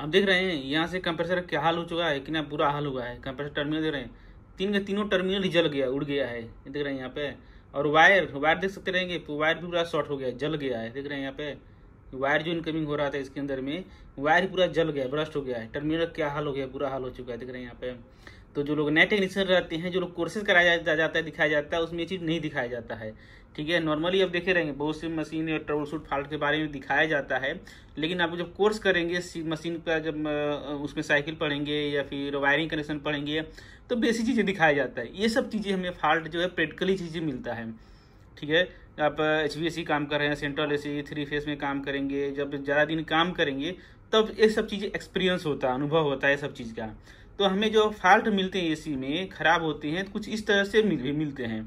आप देख रहे हैं यहाँ से कंप्रेसर क्या हाल हो चुका है कितना बुरा हाल हुआ है कंप्रेसर टर्मिनल देख रहे हैं तीन के तीनों टर्मिनल ही जल गया उड़ गया है देख रहे हैं यहाँ पे और वायर वायर देख सकते रहेंगे वायर भी पूरा शॉर्ट हो गया जल गया है देख रहे हैं यहाँ पे वायर जो इनकमिंग हो रहा था इसके अंदर में वायर पूरा जल गया ब्रस्ट हो गया है टर्मिनल क्या हाल हो गया बुरा हाल हो चुका है दिख रहे हैं यहाँ पे तो जो लोग नए टेक्नीशियन रहते हैं जो लोग कोर्सेज कराया जा, जाता है दिखाया जाता है उसमें ये चीज़ नहीं दिखाया जाता है ठीक है नॉर्मली आप देखे रहेंगे बहुत सी मशीन या ट्रबल शूट फॉल्ट के बारे में दिखाया जाता है लेकिन आप जब कोर्स करेंगे मशीन का जब उसमें साइकिल पढ़ेंगे या फिर वायरिंग कनेक्शन पढ़ेंगे तो बेसिक चीज़ें दिखाया जाता है ये सब चीज़ें हमें फॉल्ट जो है प्रैक्टिकली चीज़ें मिलता है ठीक है आप एच काम कर रहे हैं सेंट्रल ए थ्री फेस में काम करेंगे जब ज़्यादा दिन काम करेंगे तब ये सब चीज़ें एक्सपीरियंस होता है अनुभव होता है सब चीज़ का तो हमें जो फॉल्ट मिलते हैं एसी में ख़राब होते हैं तो कुछ इस तरह से मिल भी मिलते हैं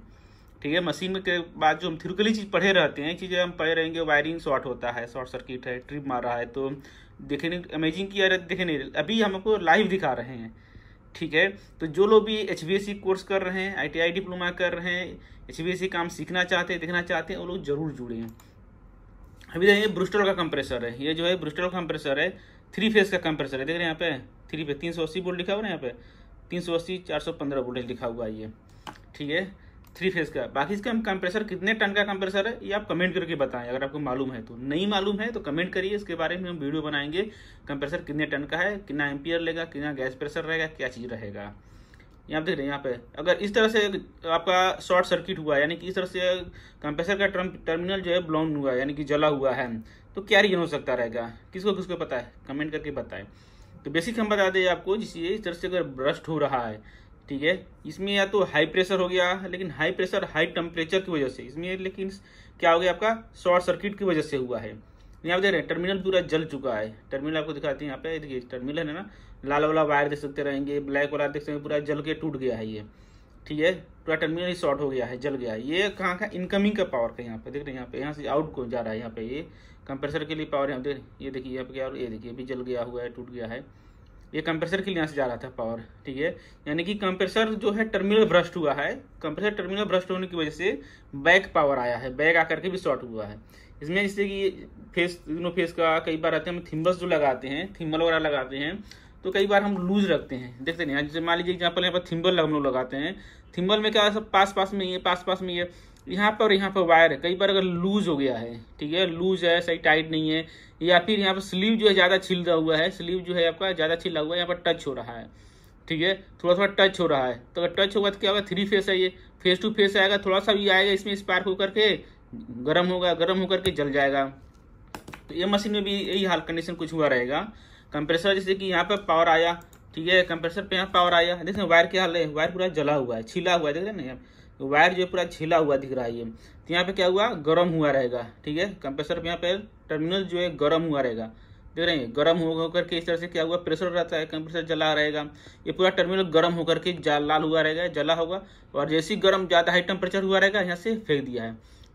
ठीक है मशीन के बाद जो हम थिरुकली चीज़ पढ़े रहते हैं चीज़ें हम पढ़े रहेंगे वायरिंग शॉर्ट होता है शॉर्ट सर्किट है ट्रिप मार रहा है तो देखने अमेजिंग की अरे देखने अभी हमको लाइव दिखा रहे हैं ठीक है तो जो लोग भी एच कोर्स कर रहे हैं आई डिप्लोमा कर रहे हैं एच काम सीखना चाहते हैं देखना चाहते हैं वो लोग जरूर जुड़े हैं अभी देखिए ब्रुस्टल का कंप्रेसर है ये जो है ब्रुस्टल का कंप्रेसर है थ्री फेज का कंप्रेसर है देख रहे हैं यहाँ पे थ्री पे तीन सौ अस्सी बोल्ट लिखा हुआ है यहाँ पे तीन सौ अस्सी चार सौ पंद्रह वोल्टेज लिखा हुआ है ये ठीक है थ्री फेज का बाकी इसका कंप्रेसर कितने टन का कंप्रेसर है ये आप कमेंट करके बताएं अगर आपको मालूम है तो नहीं मालूम है तो कमेंट करिए इसके बारे में हम वीडियो बनाएंगे कंप्रेसर कितने टन का है कितना एम्पियर लेगा कितना गैस प्रेशर रहेगा क्या चीज़ रहेगा यहाँ देख रहे हैं यहाँ पे अगर इस तरह से आपका शॉर्ट सर्किट हुआ यानी कि इस तरह से कंप्रेसर का टर्मिनल जो है ब्लाउन हुआ यानी कि जला हुआ है तो क्या रीजन हो सकता रहेगा किसको किसको पता है कमेंट करके बताएं तो बेसिक हम बता दें आपको जिससे इस तरह से अगर ब्रस्ट हो रहा है ठीक है इसमें या तो हाई प्रेशर हो गया लेकिन हाई प्रेशर हाई टेम्परेचर की वजह से इसमें लेकिन क्या हो गया आपका शॉर्ट सर्किट की वजह से हुआ है यहाँ देख रहे हैं टर्मिनल पूरा जल चुका है टर्मिनल आपको दिखाते हैं यहाँ पे देखिए टर्मिनल है ना लाल वाला वायर देख सकते रहेंगे ब्लैक वाला देख सकते पूरा जल के टूट गया है ये ठीक है पूरा टर्मिनल ही शॉर्ट हो गया है जल गया है ये कहाँ का इनकमिंग का पावर का यहाँ पे देख रहे हैं यहाँ पे यहाँ से आउट को जा रहा है यहाँ पे ये कंप्रेसर के लिए पावर यहाँ देख ये देखिए यहाँ पे क्या ये देखिए अभी जल गया हुआ है टूट गया है ये कंप्रेसर के लिए यहाँ से जा रहा था पावर ठीक है यानी कि कंप्रेसर जो है टर्मिनल भ्रष्ट हुआ है कंप्रेसर टर्मिनल भ्रष्ट होने की वजह से बैक पावर आया है बैक आकर के भी शॉर्ट हुआ है इसमें जैसे कि फेस दोनों फेस का कई बार आते हैं हम थिम्बस जो लगाते हैं थिम्बल वगैरह लगाते हैं तो कई बार हम लूज रखते हैं देखते नहीं जैसे मान लीजिए एग्जाम्पल यहाँ पर थिम्बल हम लोग लगाते हैं थिम्बल में क्या सब पास पास में ये पास पास में ये यहाँ पर यहाँ पर वायर है कई बार अगर लूज हो गया है ठीक है लूज है सही टाइट नहीं है या फिर यहाँ पर स्लीव जो है ज़्यादा छिलता हुआ है स्लीव जो है आपका ज़्यादा छिला हुआ है यहाँ पर टच हो रहा है ठीक है थोड़ा थोड़ा टच हो रहा है तो अगर टच होगा तो क्या होगा थ्री फेस है ये फेस टू फेस आएगा थोड़ा सा भी आएगा इसमें स्पार्क होकर के गर्म होगा गर्म होकर के जल जाएगा तो ये मशीन में भी यही हाल कंडीशन कुछ हुआ रहेगा कंप्रेसर जैसे कि यहाँ पर पावर आया ठीक है कंप्रेसर पे यहाँ पावर आया देखें वायर क्या हाल है वायर पूरा जला हुआ है छिला हुआ है देख रहे हैं वायर जो पूरा छिला हुआ दिख रहा है ये तो यहाँ पे क्या हुआ गर्म हुआ रहेगा ठीक है कंप्रेसर यहाँ पे टर्मिनल जो है गर्म हुआ रहेगा देख रहे हैं गर्म हो होकर के इस तरह से क्या हुआ प्रेशर रहता है कंप्रेसर जला रहेगा ये पूरा टर्मिनल गर्म होकर के लाल हुआ रहेगा जला होगा और जैसे ही गर्म ज़्यादा हाई टेम्परेचर हुआ रहेगा यहाँ से फेंक दिया है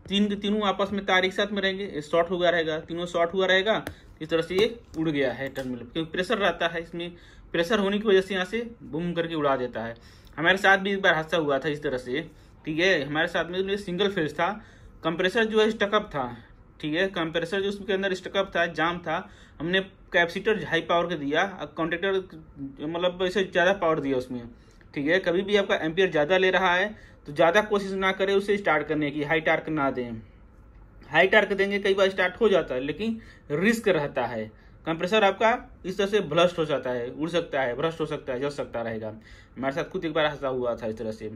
तीन तीनों आपस में तार एक साथ में रहेंगे शॉर्ट हुआ रहेगा तीनों शॉर्ट हुआ रहेगा इस तरह से ये उड़ गया है टर्मिनल क्योंकि प्रेशर रहता है इसमें प्रेशर होने की वजह से यहाँ से बूम करके उड़ा देता है हमारे साथ भी एक बार हादसा हुआ था इस तरह से ठीक है हमारे साथ में सिंगल फेज था कंप्रेसर जो है स्टकअप था ठीक है कंप्रेसर जो उसके अंदर स्टकअप था जाम था हमने कैपेसिटर हाई पावर का दिया कॉन्ट्रेक्टर मतलब इसे ज़्यादा पावर दिया उसमें ठीक है कभी भी आपका एम्पियर ज़्यादा ले रहा है तो ज़्यादा कोशिश ना करें उसे स्टार्ट करने की हाई टार्क ना दें हाई टार्क देंगे कई बार स्टार्ट हो जाता है लेकिन रिस्क रहता है कंप्रेसर आपका इस तरह से भ्रष्ट हो जाता है उड़ सकता है भ्रष्ट हो सकता है जल सकता रहेगा हमारे साथ खुद एक बार हादसा हुआ था इस तरह से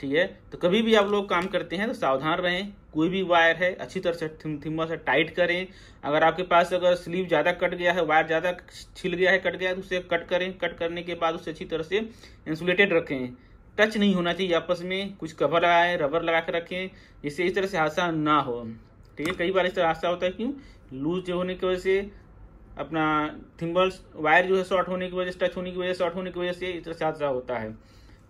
ठीक है तो कभी भी आप लोग काम करते हैं तो सावधान रहें कोई भी वायर है अच्छी तरह से थिम्मा से टाइट करें अगर आपके पास अगर स्लीव ज़्यादा कट गया है वायर ज़्यादा छिल गया है कट गया है तो उसे कट करें कट करने के बाद उसे अच्छी तरह से इंसुलेटेड रखें टच नहीं होना चाहिए आपस में कुछ कवर लगाएं रबर लगा कर रखें जिससे इस तरह से हादसा ना हो ठीक है कई बार इस तरह हादसा होता है क्यों लूज होने की वजह से अपना थिम्बल्स वायर जो है शॉर्ट होने की वजह से टच होने की वजह से शॉर्ट होने की वजह से इस तरह से हादसा होता है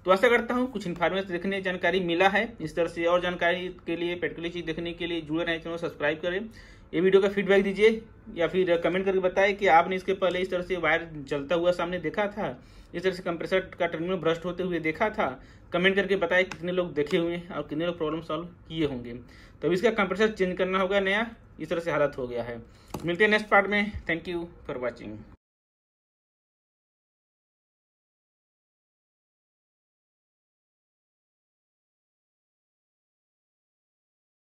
तो ऐसा करता हूँ कुछ इन्फॉर्मेशन देखने जानकारी मिला है इस तरह से और जानकारी के लिए पेटकली चीज देखने के लिए जुड़े रहें चैनल सब्सक्राइब करें ये वीडियो का फीडबैक दीजिए या फिर कमेंट करके बताएं कि आपने इसके पहले इस तरह से वायर जलता हुआ सामने देखा था इस तरह से कंप्रेसर का टर्मिनल ब्रस्ट होते हुए देखा था कमेंट करके बताएं कितने लोग देखे हुए हैं और कितने लोग प्रॉब्लम सॉल्व किए होंगे तो इसका कंप्रेसर चेंज करना होगा नया इस तरह से हालत हो गया है मिलते हैं नेक्स्ट पार्ट में थैंक यू फॉर वॉचिंग